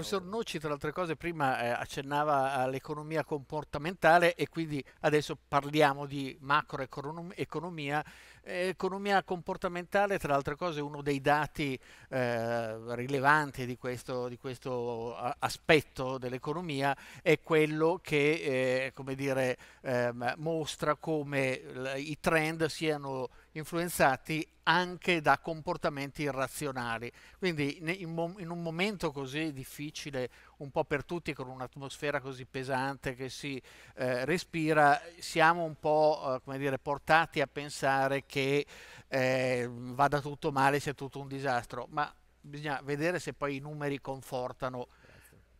professor Noci, tra le altre cose, prima eh, accennava all'economia comportamentale e quindi adesso parliamo di macroeconomia. Eh, economia comportamentale, tra le altre cose, uno dei dati eh, rilevanti di questo, di questo aspetto dell'economia è quello che eh, come dire, ehm, mostra come i trend siano influenzati anche da comportamenti irrazionali. Quindi in, un momento così difficile, un po' per tutti, con un'atmosfera così pesante che si eh, respira, siamo un po' eh, come dire, portati a pensare che eh, vada tutto male, sia tutto un disastro, ma bisogna vedere se poi i numeri confortano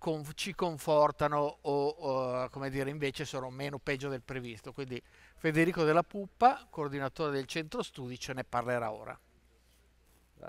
con, ci confortano o, o, come dire invece sono meno peggio del previsto. Quindi Federico Della Puppa, coordinatore del centro studi, ce ne parlerà ora.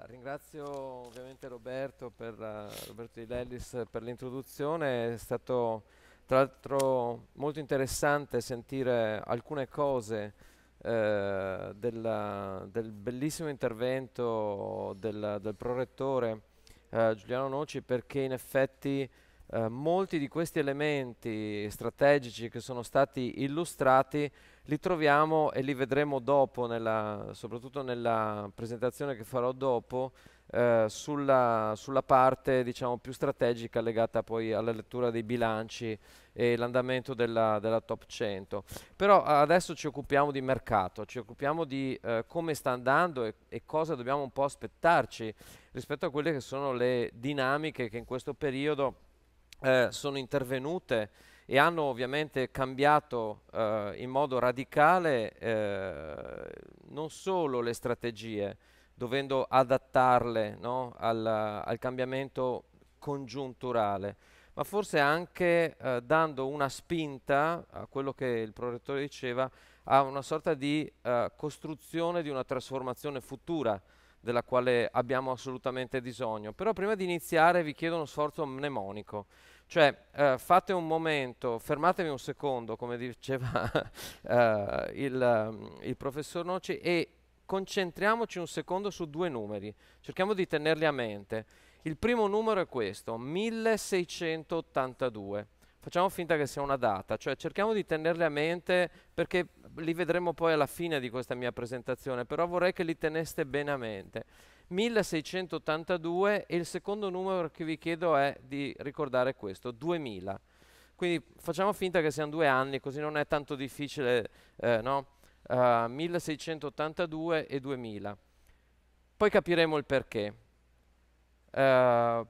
Ringrazio ovviamente Roberto, per, uh, Roberto Di Lellis per l'introduzione, è stato tra l'altro molto interessante sentire alcune cose eh, della, del bellissimo intervento del, del prorettore eh, Giuliano Noci perché in effetti eh, molti di questi elementi strategici che sono stati illustrati li troviamo e li vedremo dopo, nella, soprattutto nella presentazione che farò dopo, eh, sulla, sulla, parte diciamo, più strategica legata poi alla lettura dei bilanci e l'andamento della, della, top 100. Però adesso ci occupiamo di mercato, ci occupiamo di eh, come sta andando e, e, cosa dobbiamo un po' aspettarci rispetto a quelle che sono le dinamiche che in questo periodo eh, sono intervenute e hanno ovviamente cambiato eh, in modo radicale eh, non solo le strategie, dovendo adattarle no, al, al, cambiamento congiunturale, ma forse anche eh, dando una spinta a quello che il prorettore diceva, a una sorta di eh, costruzione di una trasformazione futura della quale abbiamo assolutamente bisogno. Però prima di iniziare vi chiedo uno sforzo mnemonico. Cioè, eh, fate un momento, fermatevi un secondo, come diceva eh, il, mm, il, professor Noci, e concentriamoci un secondo su due numeri. Cerchiamo di tenerli a mente. Il primo numero è questo, 1682. Facciamo finta che sia una data, cioè cerchiamo di tenerli a mente perché li vedremo poi alla fine di questa mia presentazione, però vorrei che li teneste bene a mente. 1682 e il secondo numero che vi chiedo è di ricordare questo, 2000. Quindi facciamo finta che siano due anni, così non è tanto difficile, eh, no? Uh, eh, 1682 e 2000. Poi capiremo il perché. Uh,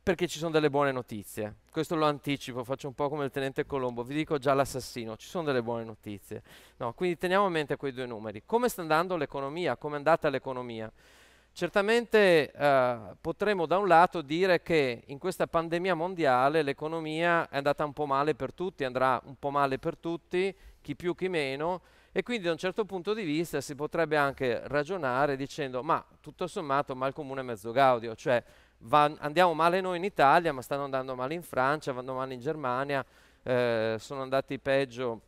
perché ci sono delle buone notizie. Questo lo anticipo, faccio un po' come il tenente Colombo, vi dico già l'assassino, ci sono delle buone notizie. No, quindi teniamo a mente quei due numeri. Come sta andando l'economia? Come è andata l'economia? Certamente eh, potremmo da un lato dire che in questa pandemia mondiale l'economia è andata un po' male per tutti, andrà un po' male per tutti, chi più chi meno, e quindi da un certo punto di vista si potrebbe anche ragionare dicendo ma tutto sommato mal comune mezzo gaudio, cioè va, andiamo male noi in Italia ma stanno andando male in Francia, vanno male in Germania, eh, sono andati peggio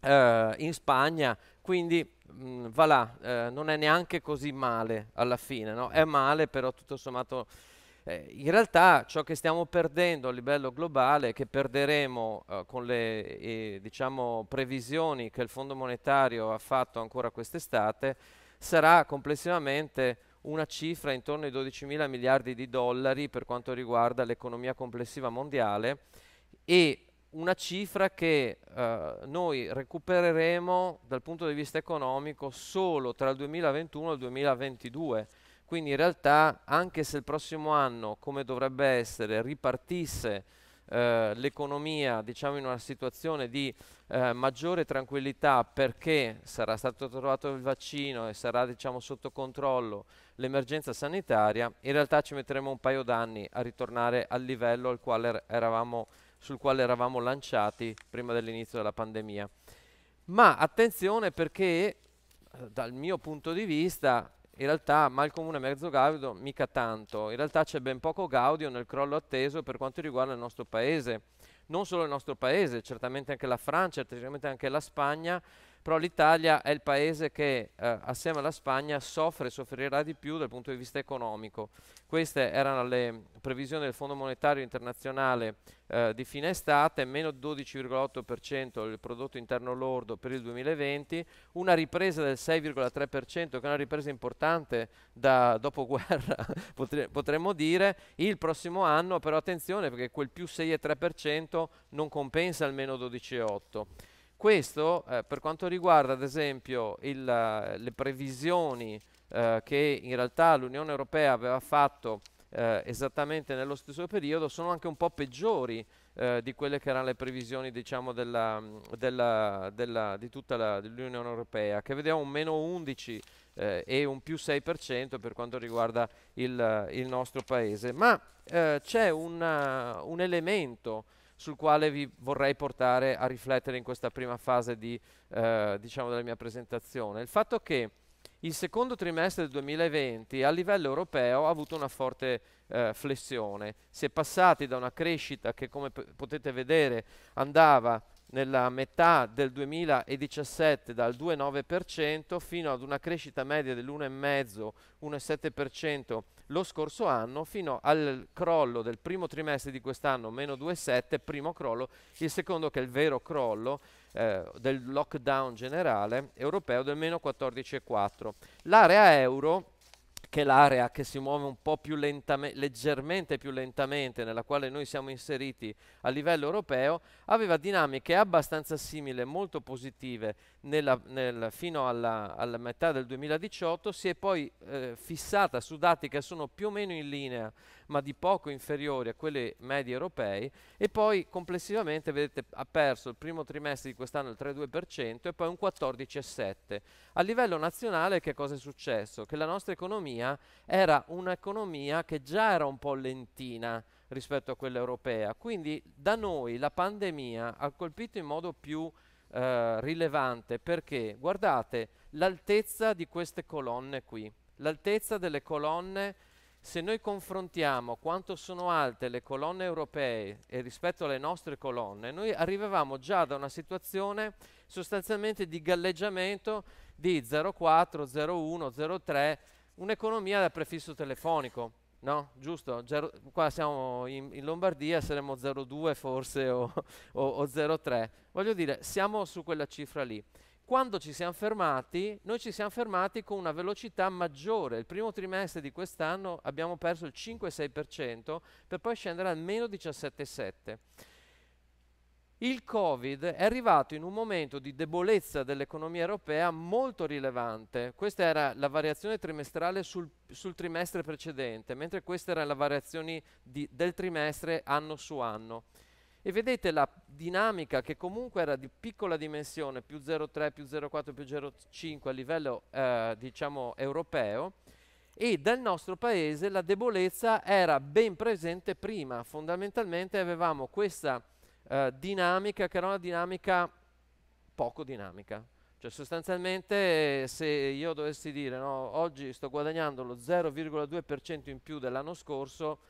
eh, in Spagna, quindi mh, mm, va eh, non è neanche così male alla fine, no? è male però tutto sommato eh, in realtà ciò che stiamo perdendo a livello globale, che perderemo eh, con le eh, diciamo, previsioni che il Fondo Monetario ha fatto ancora quest'estate, sarà complessivamente una cifra intorno ai 12 mila miliardi di dollari per quanto riguarda l'economia complessiva mondiale e una cifra che eh, noi recupereremo dal punto di vista economico solo tra il 2021 e il 2022. Quindi in realtà anche se il prossimo anno, come dovrebbe essere, ripartisse eh, l'economia diciamo, in una situazione di eh, maggiore tranquillità perché sarà stato trovato il vaccino e sarà diciamo, sotto controllo l'emergenza sanitaria, in realtà ci metteremo un paio d'anni a ritornare al livello al quale er-, eravamo sul quale eravamo lanciati prima dell'inizio della pandemia. Ma attenzione perché eh, dal mio punto di vista in realtà mal comune mezzo gaudio mica tanto, in realtà c'è ben poco gaudio nel crollo atteso per quanto riguarda il nostro paese, non solo il nostro paese, certamente anche la Francia, certamente anche la Spagna, però l'Italia è il paese che eh, assieme alla Spagna soffre e soffrirà di più dal punto di vista economico. Queste erano le previsioni del Fondo Monetario Internazionale eh, di fine estate, meno 12,8% del prodotto interno lordo per il 2020, una ripresa del 6,3% che è una ripresa importante da dopoguerra potre potremmo dire, il prossimo anno però attenzione perché quel più 6,3% non compensa il meno 12,8%. Questo eh, per quanto riguarda ad esempio il, eh, le previsioni eh, che in realtà l'Unione Europea aveva fatto eh, esattamente nello stesso periodo sono anche un po' peggiori eh, di quelle che erano le previsioni diciamo, della, della, della, di tutta l'Unione Europea che vedeva un meno 11 eh, e un più 6% per quanto riguarda il, il nostro paese. Ma c'è un elemento sul quale vi vorrei portare a riflettere in questa prima fase di, eh, diciamo della mia presentazione. Il fatto che il secondo trimestre del 2020 a livello europeo ha avuto una forte eh, flessione, si è passati da una crescita che come potete vedere andava nella metà del 2017 dal 2,9% fino ad una crescita media dell'1,5-1,7% lo scorso anno fino al crollo del primo trimestre di quest'anno, meno 2,7, primo crollo, il secondo che è il vero crollo eh, del lockdown generale europeo del meno 14,4. L'area euro che l'area che si muove un po' più lentamente, leggermente più lentamente, nella quale noi siamo inseriti a livello europeo, aveva dinamiche abbastanza simili, molto positive, nella, nel, fino alla, alla, metà del 2018, si è poi eh, fissata su dati che sono più o meno in linea ma di poco inferiori a quelle medie europee e poi complessivamente vedete ha perso il primo trimestre di quest'anno il 3,2% e poi un 14,7%. A livello nazionale che cosa è successo? Che la nostra economia era un'economia che già era un po' lentina rispetto a quella europea, quindi da noi la pandemia ha colpito in modo più eh, rilevante perché guardate l'altezza di queste colonne qui, l'altezza delle colonne se noi confrontiamo quanto sono alte le colonne europee e rispetto alle nostre colonne, noi arrivavamo già da una situazione sostanzialmente di galleggiamento di 0,4, 0,1, 0,3, un'economia da prefisso telefonico, no? Giusto? Gero, qua siamo in, in Lombardia, saremmo 0,2 forse o, o, o 0,3. Voglio dire, siamo su quella cifra lì quando ci siamo fermati, noi ci siamo fermati con una velocità maggiore. Il primo trimestre di quest'anno abbiamo perso il 5-6% per poi scendere al meno 17,7%. Il Covid è arrivato in un momento di debolezza dell'economia europea molto rilevante. Questa era la variazione trimestrale sul, sul trimestre precedente, mentre questa era la variazione di, del trimestre anno su anno. E vedete la dinamica che comunque era di piccola dimensione, più 0,3, più 0,4, più 0,5 a livello eh, diciamo europeo, e dal nostro paese la debolezza era ben presente prima, fondamentalmente avevamo questa eh, dinamica che era una dinamica poco dinamica, cioè sostanzialmente se io dovessi dire no, oggi sto guadagnando lo 0,2% in più dell'anno scorso,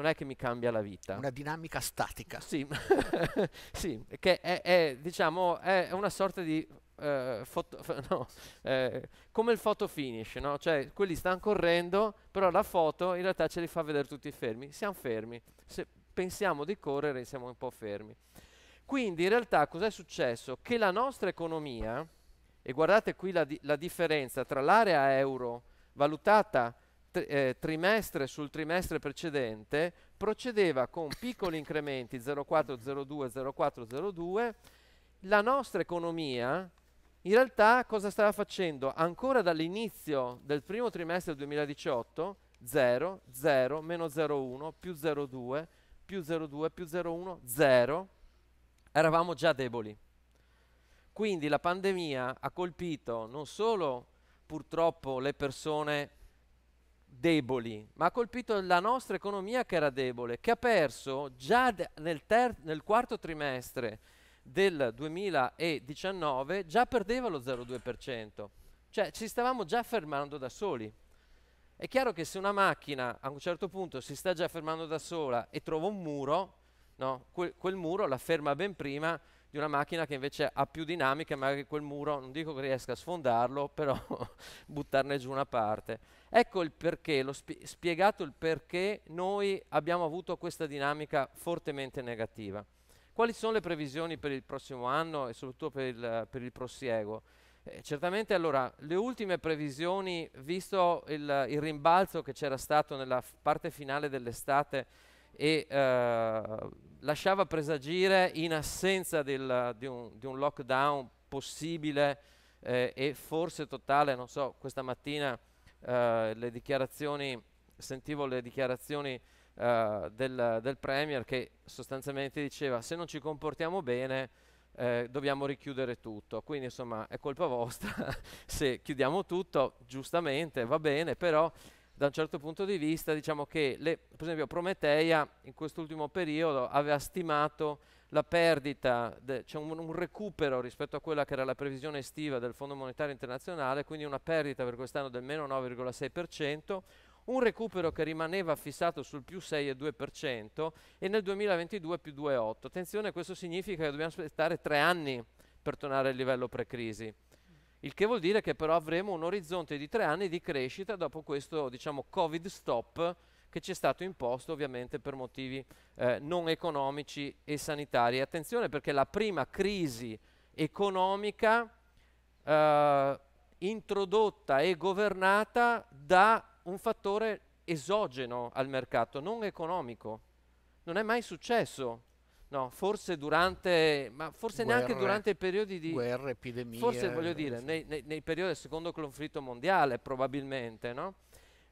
non è che mi cambia la vita. Una dinamica statica. Sì, sì che è, è, diciamo, è una sorta di... Eh, foto, no, eh, come il foto finish, no? cioè quelli stanno correndo, però la foto in realtà ce li fa vedere tutti fermi. Siamo fermi, se pensiamo di correre siamo un po' fermi. Quindi in realtà cos'è successo? Che la nostra economia, e guardate qui la, di- la differenza tra l'area euro valutata eh, trimestre sul trimestre precedente procedeva con piccoli incrementi 0402 0402 la nostra economia in realtà cosa stava facendo ancora dall'inizio del primo trimestre del 2018 0 0 meno 01 più 02 più 02 più 01 0 eravamo già deboli quindi la pandemia ha colpito non solo purtroppo le persone deboli, ma ha colpito la nostra economia che era debole, che ha perso già nel, nel quarto trimestre del 2019 già perdeva lo 0,2%, cioè ci stavamo già fermando da soli. È chiaro che se una macchina a un certo punto si sta già fermando da sola e trova un muro, no? quel, quel muro la ferma ben prima di una macchina che invece ha più dinamica, magari quel muro, non dico che riesca a sfondarlo, però buttarne giù una parte. Ecco il perché, l'ho spiegato il perché noi abbiamo avuto questa dinamica fortemente negativa. Quali sono le previsioni per il prossimo anno e soprattutto per il, per il prosieguo? Eh, certamente allora le ultime previsioni, visto il, il rimbalzo che c'era stato nella parte finale dell'estate e eh, lasciava presagire in assenza del, di, un, di, un, lockdown possibile eh, e forse totale, non so, questa mattina eh, le dichiarazioni, sentivo le dichiarazioni eh, del, del, Premier che sostanzialmente diceva se non ci comportiamo bene eh, dobbiamo richiudere tutto, quindi insomma è colpa vostra se chiudiamo tutto, giustamente va bene, però da un certo punto di vista diciamo che le, per esempio Prometeia in quest'ultimo periodo aveva stimato la perdita, c'è cioè un, un, recupero rispetto a quella che era la previsione estiva del Fondo Monetario Internazionale, quindi una perdita per quest'anno del meno 9,6%, un recupero che rimaneva fissato sul più 6,2% e nel 2022 più 2,8%. Attenzione, questo significa che dobbiamo aspettare tre anni per tornare al livello pre-crisi. Il che vuol dire che però avremo un orizzonte di tre anni di crescita dopo questo diciamo, Covid stop che ci è stato imposto ovviamente per motivi eh, non economici e sanitari. Attenzione perché la prima crisi economica eh, introdotta e governata da un fattore esogeno al mercato, non economico. Non è mai successo. No, forse durante, ma forse guerre, neanche durante i periodi di... Guerre, epidemie... Forse voglio eh, dire, nei, nei, nei periodi del secondo conflitto mondiale probabilmente, no?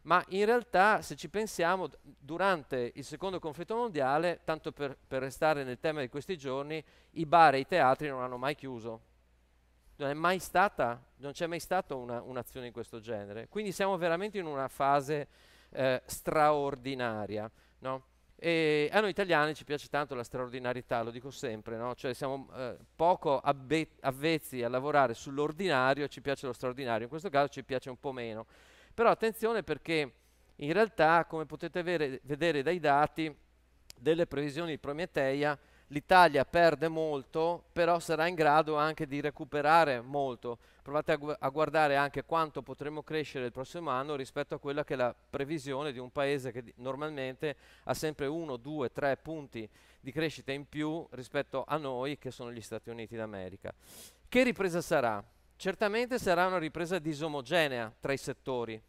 ma in realtà se ci pensiamo durante il secondo conflitto mondiale, tanto per, per, restare nel tema di questi giorni, i bar e i teatri non hanno mai chiuso. Non, è mai stata, non c'è mai stata una, un'azione di questo genere. Quindi siamo veramente in una fase eh, straordinaria. No? E a noi italiani ci piace tanto la straordinarietà, lo dico sempre, no? cioè siamo eh, poco abbe- avvezzi a lavorare sull'ordinario, ci piace lo straordinario, in questo caso ci piace un po' meno. Però attenzione perché in realtà, come potete vere, vedere dai dati delle previsioni di Prometeia, l'Italia perde molto, però sarà in grado anche di recuperare molto. Provate a, gu a, guardare anche quanto potremo crescere il prossimo anno rispetto a quella che è la previsione di un paese che normalmente ha sempre 1, 2, 3 punti di crescita in più rispetto a noi che sono gli Stati Uniti d'America. Che ripresa sarà? Certamente sarà una ripresa disomogenea tra i settori,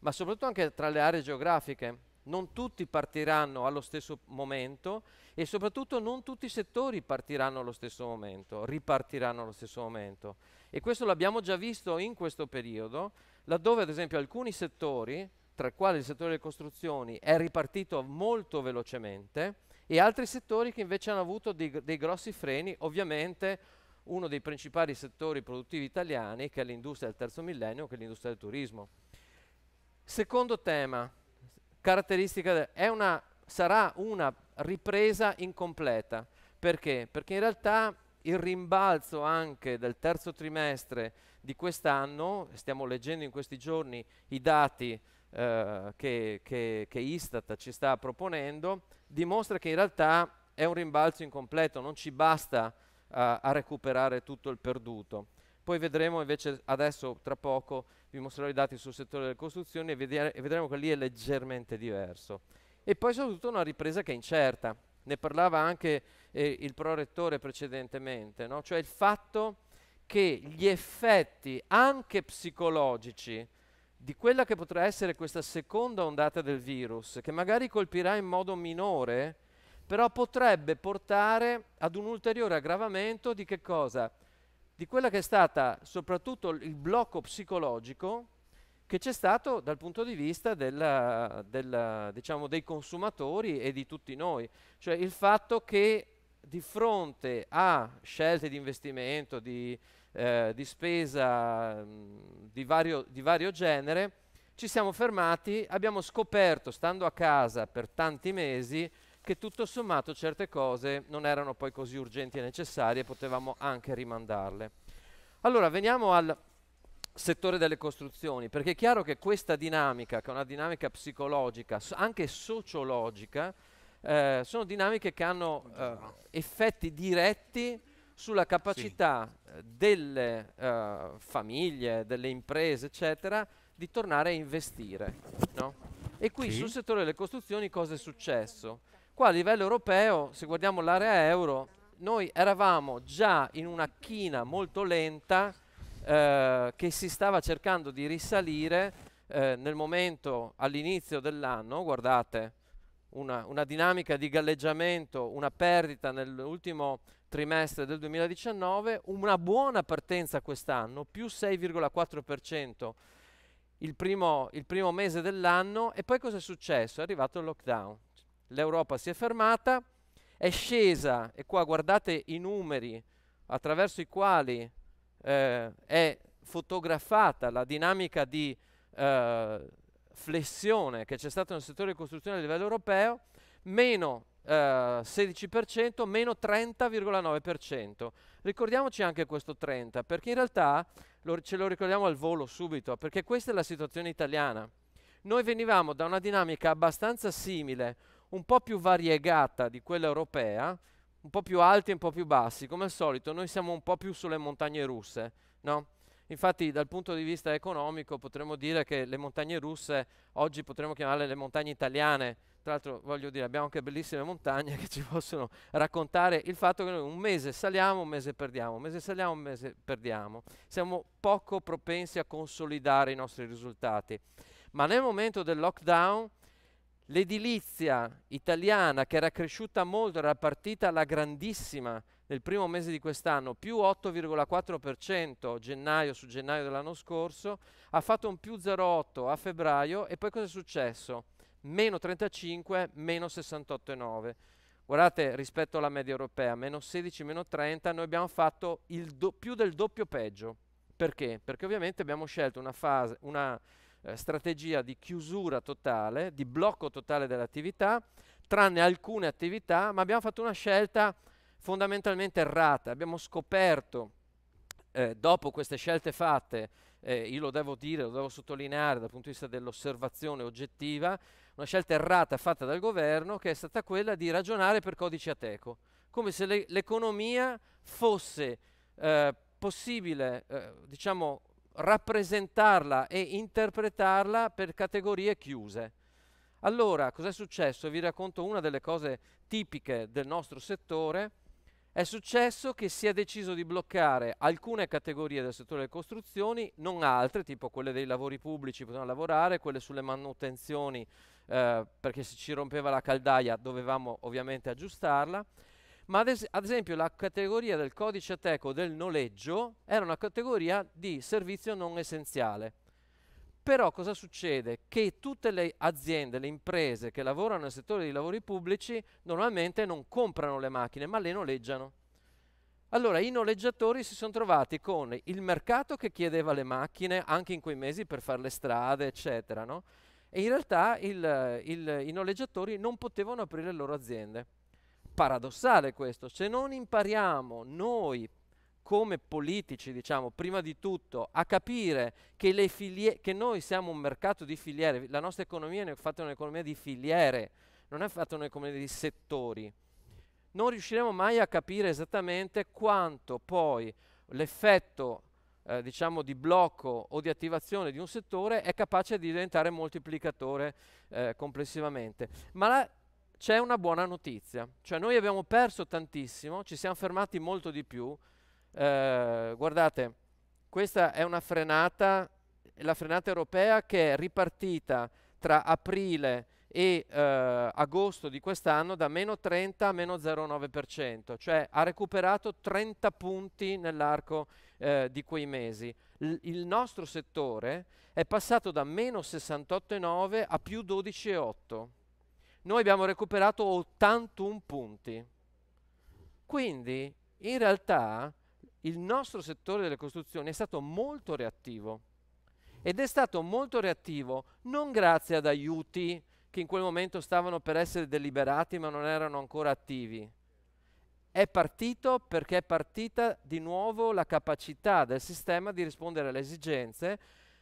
ma soprattutto anche tra le aree geografiche. Non tutti partiranno allo stesso momento e soprattutto non tutti i settori partiranno allo stesso momento, ripartiranno allo stesso momento. E questo l'abbiamo già visto in questo periodo, laddove ad esempio alcuni settori, tra i quali il settore delle costruzioni, è ripartito molto velocemente e altri settori che invece hanno avuto dei, dei grossi freni, ovviamente uno dei principali settori produttivi italiani che è l'industria del terzo millennio, che è l'industria del turismo. Secondo tema, caratteristica, una, sarà una ripresa incompleta. Perché? Perché in realtà il rimbalzo anche del terzo trimestre di quest'anno, stiamo leggendo in questi giorni i dati eh, che, che, che Istat ci sta proponendo, dimostra che in realtà è un rimbalzo incompleto, non ci basta a recuperare tutto il perduto. Poi vedremo invece adesso, tra poco, vi mostrerò i dati sul settore delle costruzioni e, vedere, e vedremo che lì è leggermente diverso. E poi soprattutto una ripresa che è incerta, ne parlava anche eh, il prorettore precedentemente, no? cioè il fatto che gli effetti anche psicologici di quella che potrà essere questa seconda ondata del virus, che magari colpirà in modo minore, però potrebbe portare ad un ulteriore aggravamento di che cosa? Di quella che è stata soprattutto il blocco psicologico che c'è stato dal punto di vista della, della, diciamo, dei consumatori e di tutti noi, cioè il fatto che di fronte a scelte di investimento, di, eh, di spesa mh, mm, di, vario, di vario genere, ci siamo fermati, abbiamo scoperto, stando a casa per tanti mesi, che tutto sommato certe cose non erano poi così urgenti e necessarie, potevamo anche rimandarle. Allora, veniamo al settore delle costruzioni, perché è chiaro che questa dinamica, che è una dinamica psicologica, anche sociologica, eh, sono dinamiche che hanno eh, effetti diretti sulla capacità sì. Eh, delle eh, famiglie, delle imprese, eccetera, di tornare a investire. No? E qui sì. sul settore delle costruzioni cosa è successo? Qua a livello europeo, se guardiamo l'area euro, noi eravamo già in una china molto lenta eh, che si stava cercando di risalire eh, nel momento all'inizio dell'anno, guardate, una, una, dinamica di galleggiamento, una perdita nell'ultimo trimestre del 2019, una buona partenza quest'anno, più 6,4% il primo, il primo mese dell'anno e poi cosa è successo? È arrivato il lockdown l'Europa si è fermata, è scesa, e qua guardate i numeri attraverso i quali eh, è fotografata la dinamica di eh, flessione che c'è stata nel settore di costruzione a livello europeo, meno eh, 16%, meno 30,9%. Ricordiamoci anche questo 30, perché in realtà lo, ce lo ricordiamo al volo subito, perché questa è la situazione italiana. Noi venivamo da una dinamica abbastanza simile, un po' più variegata di quella europea, un po' più alti e un po' più bassi, come al solito noi siamo un po' più sulle montagne russe, no? Infatti dal punto di vista economico potremmo dire che le montagne russe oggi potremmo chiamarle le montagne italiane, tra l'altro voglio dire abbiamo anche bellissime montagne che ci possono raccontare il fatto che noi un mese saliamo, un mese perdiamo, un mese saliamo, un mese perdiamo. Siamo poco propensi a consolidare i nostri risultati. Ma nel momento del lockdown l'edilizia italiana che era cresciuta molto, era partita alla grandissima nel primo mese di quest'anno, più 8,4% gennaio su gennaio dell'anno scorso, ha fatto un più 0,8 a febbraio e poi cosa è successo? Meno 35, meno 68,9. Guardate, rispetto alla media europea, meno 16, meno 30, noi abbiamo fatto più del doppio peggio. Perché? Perché ovviamente abbiamo scelto una fase, una, eh, strategia di chiusura totale, di blocco totale dell'attività, tranne alcune attività, ma abbiamo fatto una scelta fondamentalmente errata. Abbiamo scoperto, eh, dopo queste scelte fatte, eh, io lo devo dire, lo devo sottolineare dal punto di vista dell'osservazione oggettiva, una scelta errata fatta dal governo che è stata quella di ragionare per codice ateco, come se l'economia fosse eh, possibile, eh, diciamo, rappresentarla e interpretarla per categorie chiuse. Allora, cos'è successo? Vi racconto una delle cose tipiche del nostro settore. È successo che si è deciso di bloccare alcune categorie del settore delle costruzioni, non altre, tipo quelle dei lavori pubblici potevano lavorare, quelle sulle manutenzioni eh, perché se ci rompeva la caldaia dovevamo ovviamente aggiustarla ma ad, es- ad esempio la categoria del codice ateco del noleggio era una categoria di servizio non essenziale. Però cosa succede? Che tutte le aziende, le imprese che lavorano nel settore dei lavori pubblici normalmente non comprano le macchine, ma le noleggiano. Allora i noleggiatori si sono trovati con il mercato che chiedeva le macchine anche in quei mesi per fare le strade, eccetera, no? E in realtà il, il, i noleggiatori non potevano aprire le loro aziende paradossale questo, se non impariamo noi come politici, diciamo, prima di tutto, a capire che, filie- che, noi siamo un mercato di filiere, la nostra economia è fatta un'economia di filiere, non è fatta un'economia di settori, non riusciremo mai a capire esattamente quanto poi l'effetto eh, diciamo di blocco o di attivazione di un settore è capace di diventare moltiplicatore eh, complessivamente. Ma la c'è una buona notizia, cioè noi abbiamo perso tantissimo, ci siamo fermati molto di più, eh, guardate, questa è una frenata, la frenata europea che è ripartita tra aprile e eh, agosto di quest'anno da meno 30 a meno 0,9%, cioè ha recuperato 30 punti nell'arco eh, di quei mesi. L- il nostro settore è passato da meno 68,9 a più 12,8 noi abbiamo recuperato 81 punti. Quindi in realtà il nostro settore delle costruzioni è stato molto reattivo ed è stato molto reattivo non grazie ad aiuti che in quel momento stavano per essere deliberati ma non erano ancora attivi. È partito perché è partita di nuovo la capacità del sistema di rispondere alle esigenze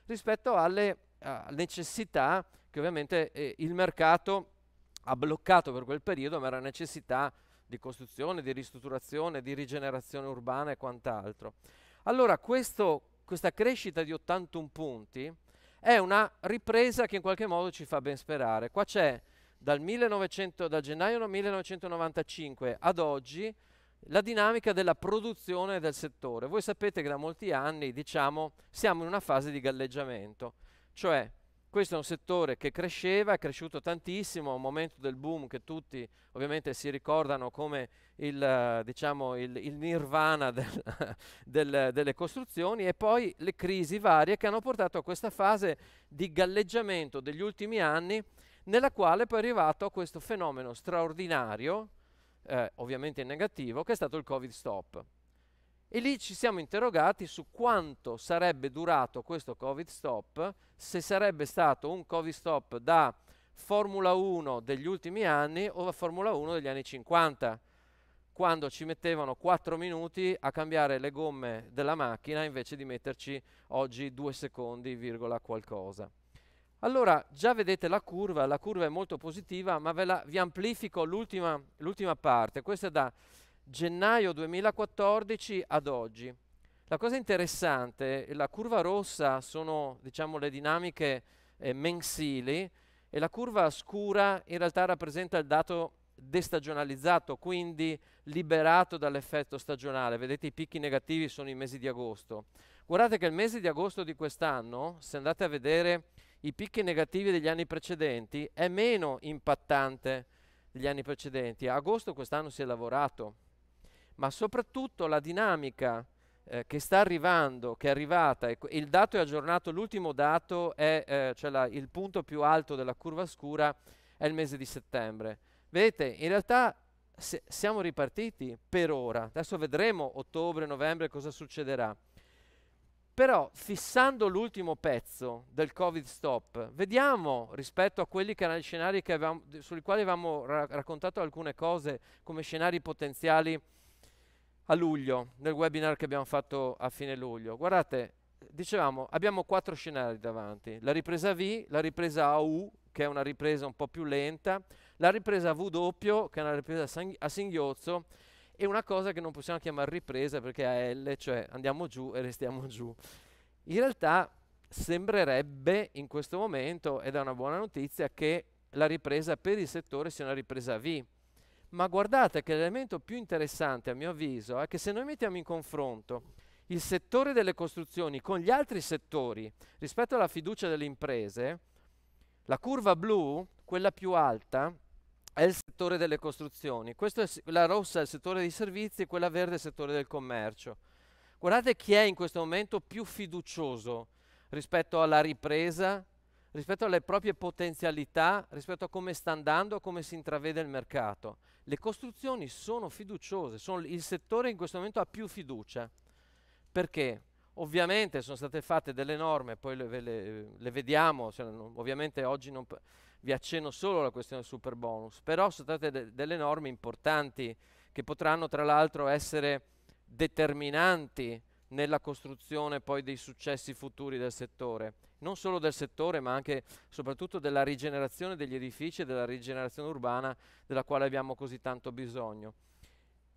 rispetto alle uh, necessità che ovviamente eh, il mercato ha bloccato per quel periodo, ma era necessità di costruzione, di ristrutturazione, di rigenerazione urbana e quant'altro. Allora questo, questa crescita di 81 punti è una ripresa che in qualche modo ci fa ben sperare. Qua c'è dal, dal gennaio 1995 ad oggi la dinamica della produzione del settore. Voi sapete che da molti anni diciamo, siamo in una fase di galleggiamento, cioè questo è un settore che cresceva, è cresciuto tantissimo, un momento del boom che tutti ovviamente si ricordano come il, diciamo, il, il nirvana del, del, delle costruzioni e poi le crisi varie che hanno portato a questa fase di galleggiamento degli ultimi anni nella quale poi è arrivato a questo fenomeno straordinario, eh, ovviamente negativo, che è stato il Covid stop. E lì ci siamo interrogati su quanto sarebbe durato questo Covid stop, se sarebbe stato un Covid stop da Formula 1 degli ultimi anni o da Formula 1 degli anni 50, quando ci mettevano 4 minuti a cambiare le gomme della macchina invece di metterci oggi 2 secondi, virgola qualcosa. Allora, già vedete la curva, la curva è molto positiva, ma la, vi amplifico l'ultima parte, questa è da gennaio 2014 ad oggi. La cosa interessante, la curva rossa sono diciamo, le dinamiche eh, mensili e la curva scura in realtà rappresenta il dato destagionalizzato, quindi liberato dall'effetto stagionale. Vedete i picchi negativi sono i mesi di agosto. Guardate che il mese di agosto di quest'anno, se andate a vedere i picchi negativi degli anni precedenti, è meno impattante degli anni precedenti. A agosto quest'anno si è lavorato ma soprattutto la dinamica eh, che sta arrivando, che è arrivata, il dato è aggiornato, l'ultimo dato è, eh, cioè la, il punto più alto della curva scura è il mese di settembre. Vedete, in realtà se, siamo ripartiti per ora, adesso vedremo ottobre, novembre cosa succederà. Però fissando l'ultimo pezzo del Covid stop, vediamo rispetto a quelli che erano i scenari che avevamo, sui quali avevamo ra raccontato alcune cose come scenari potenziali a luglio, nel webinar che abbiamo fatto a fine luglio. Guardate, dicevamo, abbiamo quattro scenari davanti. La ripresa V, la ripresa AU, che è una ripresa un po' più lenta, la ripresa W, che è una ripresa a singhiozzo, e una cosa che non possiamo chiamare ripresa perché è L, cioè andiamo giù e restiamo giù. In realtà sembrerebbe in questo momento, ed è una buona notizia, che la ripresa per il settore sia una ripresa V, ma guardate che l'elemento più interessante, a mio avviso, è che se noi mettiamo in confronto il settore delle costruzioni con gli altri settori rispetto alla fiducia delle imprese, la curva blu, quella più alta, è il settore delle costruzioni, la rossa è il settore dei servizi e quella verde è il settore del commercio. Guardate chi è in questo momento più fiducioso rispetto alla ripresa, rispetto alle proprie potenzialità, rispetto a come sta andando, a come si intravede il mercato le costruzioni sono fiduciose, sono il settore in questo momento ha più fiducia. Perché? Ovviamente sono state fatte delle norme, poi le, le, le vediamo, cioè, no, ovviamente oggi non, vi accenno solo alla questione del super bonus, però sono state de, delle norme importanti che potranno tra l'altro essere determinanti nella costruzione poi dei successi futuri del settore non solo del settore ma anche soprattutto della rigenerazione degli edifici e della rigenerazione urbana della quale abbiamo così tanto bisogno.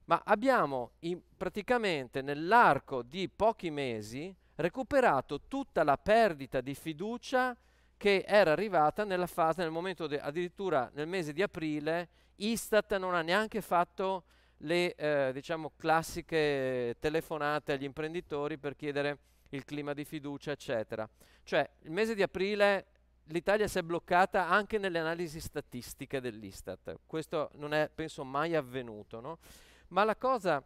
Ma abbiamo praticamente nell'arco di pochi mesi recuperato tutta la perdita di fiducia che era arrivata nella fase, nel momento de, addirittura nel mese di aprile, Istat non ha neanche fatto le eh, diciamo, classiche telefonate agli imprenditori per chiedere il clima di fiducia, eccetera. Cioè, il mese di aprile l'Italia si è bloccata anche nelle analisi statistiche dell'Istat. Questo non è, penso, mai avvenuto. No? Ma la cosa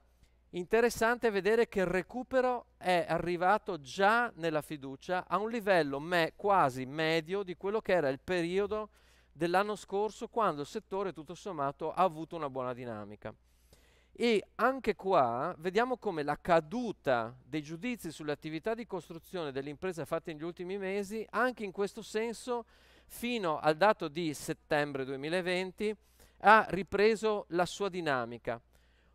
interessante è vedere che il recupero è arrivato già nella fiducia a un livello me quasi medio di quello che era il periodo dell'anno scorso, quando il settore tutto sommato ha avuto una buona dinamica. E anche qua vediamo come la caduta dei giudizi sulle attività di costruzione dell'impresa fatte negli ultimi mesi, anche in questo senso, fino al dato di settembre 2020, ha ripreso la sua dinamica.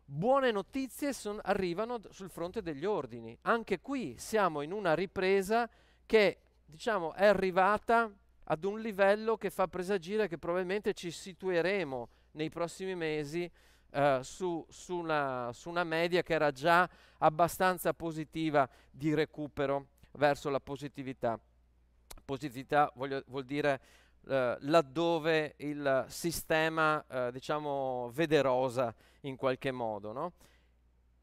Buone notizie son, arrivano sul fronte degli ordini. Anche qui siamo in una ripresa che diciamo, è arrivata ad un livello che fa presagire che probabilmente ci situeremo nei prossimi mesi eh, su, su, una, su una media che era già abbastanza positiva di recupero verso la positività. Positività voglio, vuol dire Uh, laddove il sistema uh, diciamo vederosa in qualche modo. No?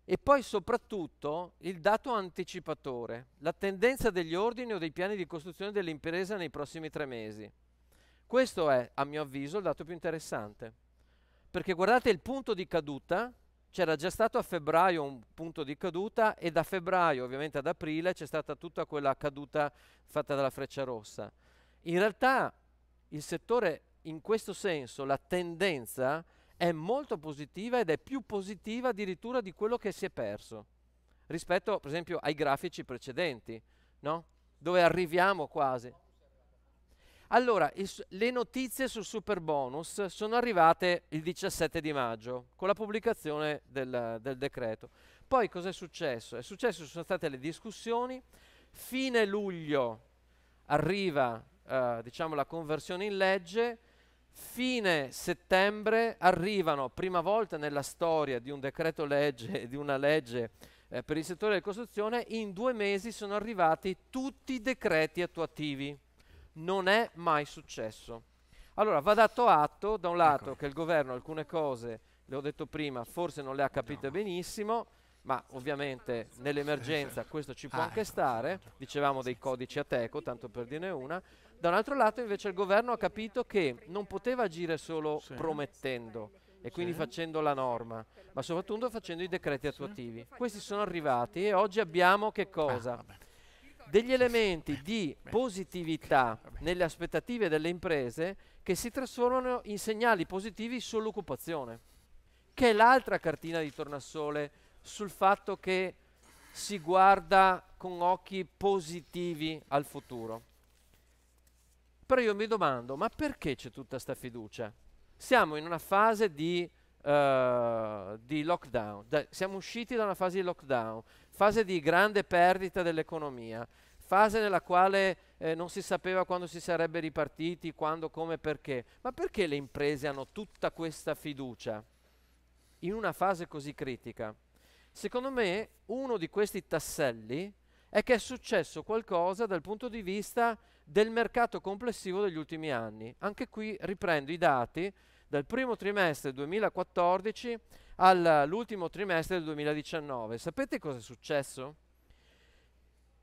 E poi soprattutto il dato anticipatore, la tendenza degli ordini o dei piani di costruzione dell'impresa nei prossimi tre mesi. Questo è, a mio avviso, il dato più interessante. Perché guardate il punto di caduta, c'era già stato a febbraio un punto di caduta e da febbraio ovviamente ad aprile c'è stata tutta quella caduta fatta dalla freccia rossa. In realtà il settore in questo senso, la tendenza è molto positiva ed è più positiva addirittura di quello che si è perso rispetto per esempio ai grafici precedenti, no? dove arriviamo quasi. Allora, il, le notizie sul super bonus sono arrivate il 17 di maggio con la pubblicazione del, del decreto. Poi cos'è successo? È successo, sono state le discussioni, fine luglio arriva eh, diciamo, la conversione in legge, fine settembre arrivano, prima volta nella storia di un decreto legge, di una legge eh, per il settore della costruzione, in due mesi sono arrivati tutti i decreti attuativi non è mai successo. Allora va dato atto, da un ecco. lato, ecco. che il governo alcune cose, le ho detto prima, forse non le ha capite no. benissimo, ma ovviamente nell'emergenza questo ci può ah, anche ecco. stare, certo. dicevamo dei codici a teco, tanto per dirne una. Da un altro lato invece il governo ha capito che non poteva agire solo sì. promettendo e quindi sì. facendo la norma, ma soprattutto facendo i decreti attuativi. Sì. Questi sono arrivati e oggi abbiamo che ah, cosa? Ah, degli elementi di positività nelle aspettative delle imprese che si trasformano in segnali positivi sull'occupazione, che è l'altra cartina di tornasole sul fatto che si guarda con occhi positivi al futuro. Però io mi domando, ma perché c'è tutta questa fiducia? Siamo in una fase di uh, di lockdown. Da, siamo usciti da una fase di lockdown, fase di grande perdita dell'economia, fase nella quale eh, non si sapeva quando si sarebbe ripartiti, quando, come, perché. Ma perché le imprese hanno tutta questa fiducia in una fase così critica? Secondo me uno di questi tasselli è che è successo qualcosa dal punto di vista del mercato complessivo degli ultimi anni. Anche qui riprendo i dati dal primo trimestre 2014 all'ultimo trimestre del 2019. Sapete cosa è successo?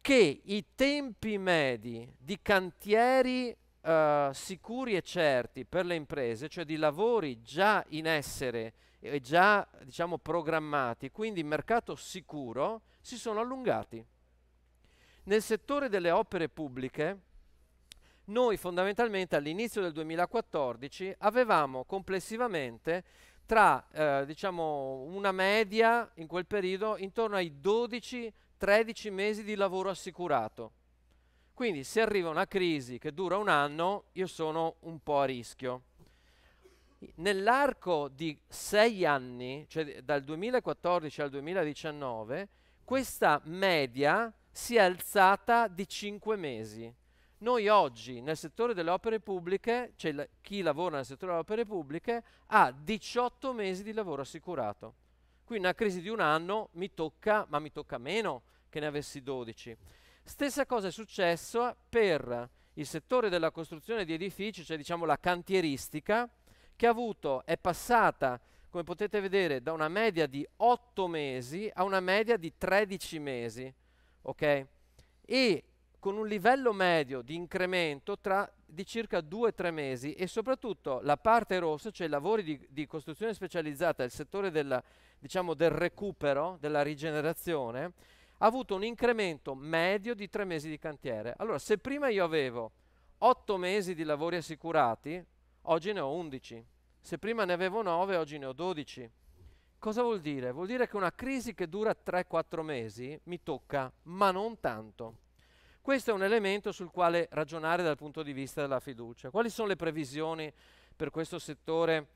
Che i tempi medi di cantieri eh, sicuri e certi per le imprese, cioè di lavori già in essere e già diciamo, programmati, quindi mercato sicuro, si sono allungati. Nel settore delle opere pubbliche noi fondamentalmente all'inizio del 2014 avevamo complessivamente tra eh, diciamo una media in quel periodo intorno ai 12-13 mesi di lavoro assicurato. Quindi se arriva una crisi che dura un anno, io sono un po' a rischio. Nell'arco di sei anni, cioè dal 2014 al 2019, questa media si è alzata di cinque mesi. Noi oggi nel settore delle opere pubbliche, cioè la, chi lavora nel settore delle opere pubbliche, ha 18 mesi di lavoro assicurato. Quindi una crisi di un anno mi tocca, ma mi tocca meno che ne avessi 12. Stessa cosa è successo per il settore della costruzione di edifici, cioè diciamo la cantieristica, che avuto, è passata, come potete vedere, da una media di 8 mesi a una media di 13 mesi. Okay? E con un livello medio di incremento tra, di circa 2-3 mesi e soprattutto la parte rossa, cioè i lavori di, di costruzione specializzata, il settore della, diciamo, del recupero, della rigenerazione, ha avuto un incremento medio di 3 mesi di cantiere. Allora, se prima io avevo 8 mesi di lavori assicurati, oggi ne ho 11. Se prima ne avevo 9, oggi ne ho 12. Cosa vuol dire? Vuol dire che una crisi che dura 3-4 mesi mi tocca, ma non tanto. Questo è un elemento sul quale ragionare dal punto di vista della fiducia. Quali sono le previsioni per questo settore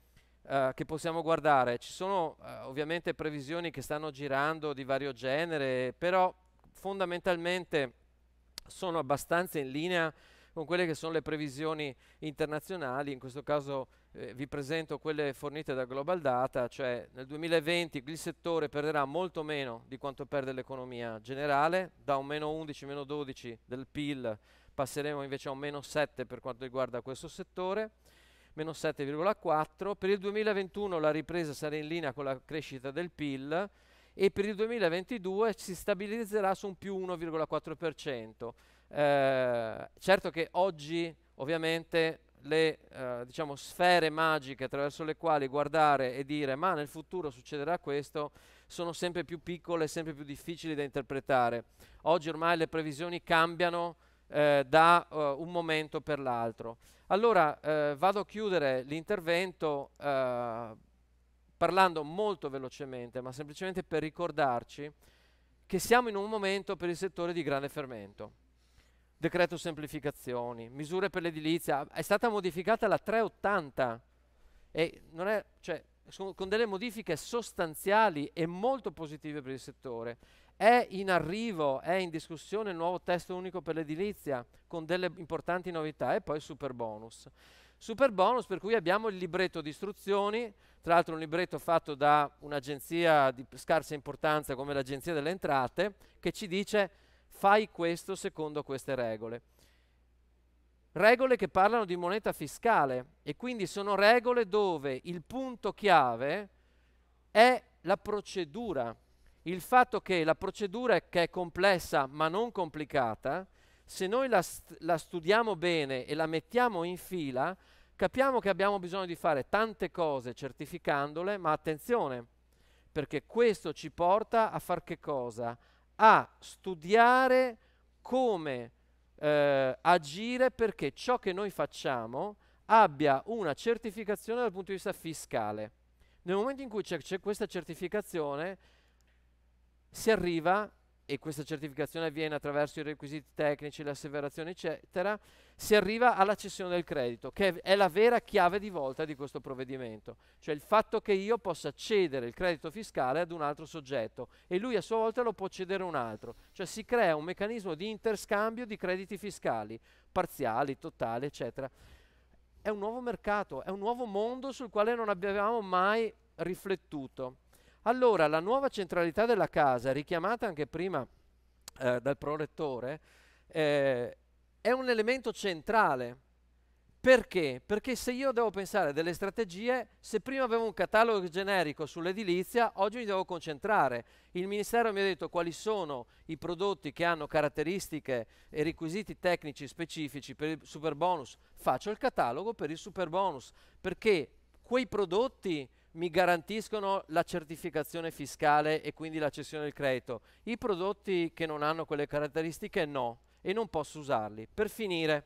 eh, che possiamo guardare? Ci sono eh, ovviamente previsioni che stanno girando di vario genere, però fondamentalmente sono abbastanza in linea con quelle che sono le previsioni internazionali, in questo caso eh, vi presento quelle fornite da Global Data, cioè nel 2020 il settore perderà molto meno di quanto perde l'economia generale, da un meno 11, meno 12 del PIL passeremo invece a un meno 7 per quanto riguarda questo settore, meno 7,4, per il 2021 la ripresa sarà in linea con la crescita del PIL e per il 2022 si stabilizzerà su un più 1,4%. Eh, certo che oggi ovviamente le eh, diciamo, sfere magiche attraverso le quali guardare e dire ma nel futuro succederà questo sono sempre più piccole e sempre più difficili da interpretare. Oggi ormai le previsioni cambiano eh, da uh, un momento per l'altro. Allora eh, vado a chiudere l'intervento eh, parlando molto velocemente, ma semplicemente per ricordarci che siamo in un momento per il settore di grande fermento decreto semplificazioni, misure per l'edilizia, è stata modificata la 380 e è, cioè, con delle modifiche sostanziali e molto positive per il settore. È in arrivo, è in discussione il nuovo testo unico per l'edilizia con delle importanti novità e poi il super bonus. Super bonus per cui abbiamo il libretto di istruzioni, tra l'altro un libretto fatto da un'agenzia di scarsa importanza come l'Agenzia delle Entrate che ci dice fai questo secondo queste regole. Regole che parlano di moneta fiscale e quindi sono regole dove il punto chiave è la procedura, il fatto che la procedura che è complessa ma non complicata, se noi la, st- la studiamo bene e la mettiamo in fila, capiamo che abbiamo bisogno di fare tante cose certificandole, ma attenzione, perché questo ci porta a far che cosa? a studiare come eh, agire perché ciò che noi facciamo abbia una certificazione dal punto di vista fiscale. Nel momento in cui c'è, c'è questa certificazione si arriva e questa certificazione avviene attraverso i requisiti tecnici, le asseverazioni, eccetera, si arriva alla cessione del credito, che è la vera chiave di volta di questo provvedimento, cioè il fatto che io possa cedere il credito fiscale ad un altro soggetto e lui a sua volta lo può cedere a un altro, cioè si crea un meccanismo di interscambio di crediti fiscali, parziali, totali, eccetera. È un nuovo mercato, è un nuovo mondo sul quale non abbiamo mai riflettuto. Allora, la nuova centralità della casa, richiamata anche prima eh, dal prorettore, eh, è un elemento centrale. Perché? Perché se io devo pensare a delle strategie, se prima avevo un catalogo generico sull'edilizia, oggi mi devo concentrare. Il Ministero mi ha detto quali sono i prodotti che hanno caratteristiche e requisiti tecnici specifici per il super bonus. Faccio il catalogo per il super bonus, perché quei prodotti mi garantiscono la certificazione fiscale e quindi la cessione del credito. I prodotti che non hanno quelle caratteristiche no e non posso usarli. Per finire,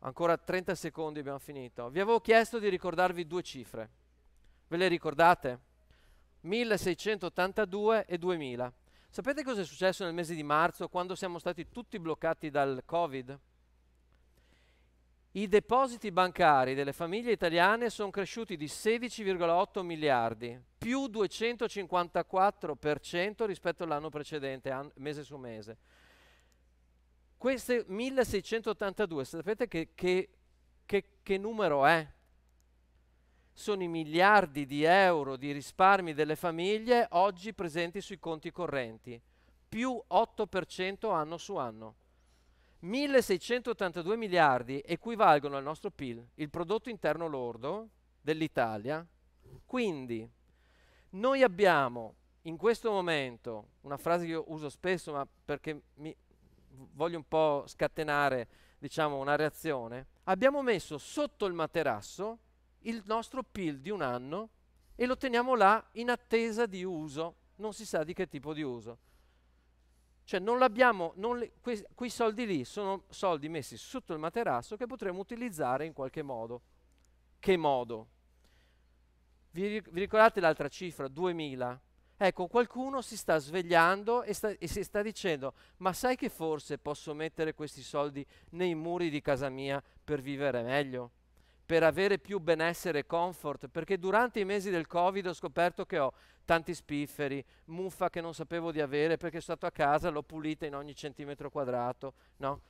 ancora 30 secondi abbiamo finito, vi avevo chiesto di ricordarvi due cifre, ve le ricordate? 1682 e 2000. Sapete cosa è successo nel mese di marzo quando siamo stati tutti bloccati dal Covid? I depositi bancari delle famiglie italiane sono cresciuti di 16,8 miliardi, più 254% rispetto all'anno precedente, an mese su mese. Queste 1682, sapete che, che, che, che numero è? Sono i miliardi di euro di risparmi delle famiglie oggi presenti sui conti correnti, più 8% anno su anno. 1682 miliardi equivalgono al nostro PIL, il prodotto interno lordo dell'Italia. Quindi noi abbiamo in questo momento, una frase che io uso spesso ma perché mi voglio un po' scatenare diciamo, una reazione, abbiamo messo sotto il materasso il nostro PIL di un anno e lo teniamo là in attesa di uso, non si sa di che tipo di uso. Cioè non l'abbiamo, non quei, quei soldi lì sono soldi messi sotto il materasso che potremmo utilizzare in qualche modo. Che modo? Vi, vi ricordate l'altra cifra, 2000? Ecco, qualcuno si sta svegliando e, sta, e, si sta dicendo, ma sai che forse posso mettere questi soldi nei muri di casa mia per vivere meglio? per avere più benessere e comfort, perché durante i mesi del Covid ho scoperto che ho tanti spifferi, muffa che non sapevo di avere perché sono stato a casa, l'ho pulita in ogni centimetro quadrato, no?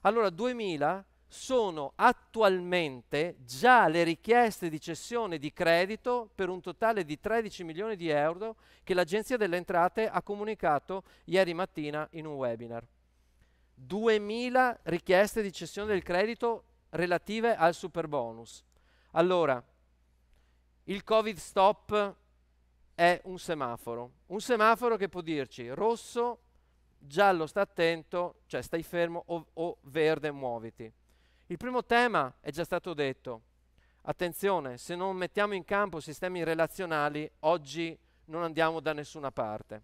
Allora 2000 sono attualmente già le richieste di cessione di credito per un totale di 13 milioni di euro che l'Agenzia delle Entrate ha comunicato ieri mattina in un webinar. 2.000 richieste di cessione del credito relative al super bonus. Allora, il Covid stop è un semaforo, un semaforo che può dirci rosso, giallo sta attento, cioè stai fermo, o, o verde muoviti. Il primo tema è già stato detto, attenzione, se non mettiamo in campo sistemi relazionali, oggi non andiamo da nessuna parte.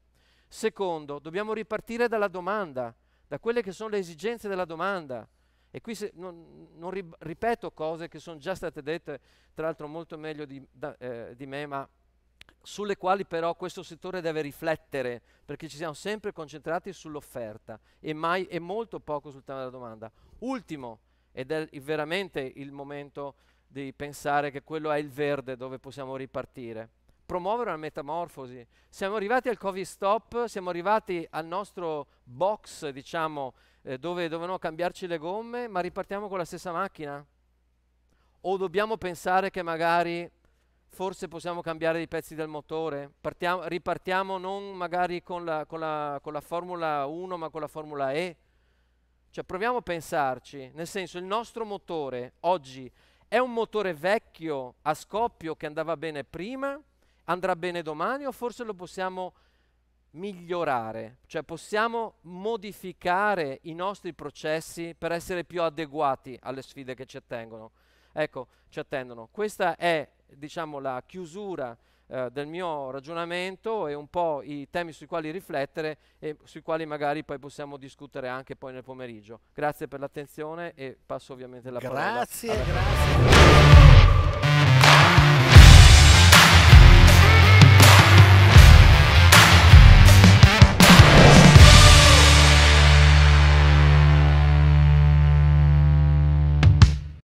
Secondo, dobbiamo ripartire dalla domanda, da quelle che sono le esigenze della domanda. E qui se, non, non ri, ripeto cose che sono già state dette, tra l'altro molto meglio di, da, eh, di me, ma sulle quali però questo settore deve riflettere, perché ci siamo sempre concentrati sull'offerta e, mai, e molto poco sul tema della domanda. Ultimo, ed è veramente il momento di pensare che quello è il verde dove possiamo ripartire promuovere una metamorfosi. Siamo arrivati al Covid stop, siamo arrivati al nostro box, diciamo, eh, dove dovevano cambiarci le gomme, ma ripartiamo con la stessa macchina. O dobbiamo pensare che magari forse possiamo cambiare i pezzi del motore, Partiamo, ripartiamo non magari con la, con, la, con la Formula 1 ma con la Formula E. Cioè proviamo a pensarci, nel senso il nostro motore oggi è un motore vecchio a scoppio che andava bene prima andrà bene domani o forse lo possiamo migliorare, cioè possiamo modificare i nostri processi per essere più adeguati alle sfide che ci attengono. Ecco, ci attendono. Questa è, diciamo, la chiusura eh, del mio ragionamento e un po' i temi sui quali riflettere e sui quali magari poi possiamo discutere anche poi nel pomeriggio. Grazie per l'attenzione e passo ovviamente la grazie, parola. Grazie, grazie.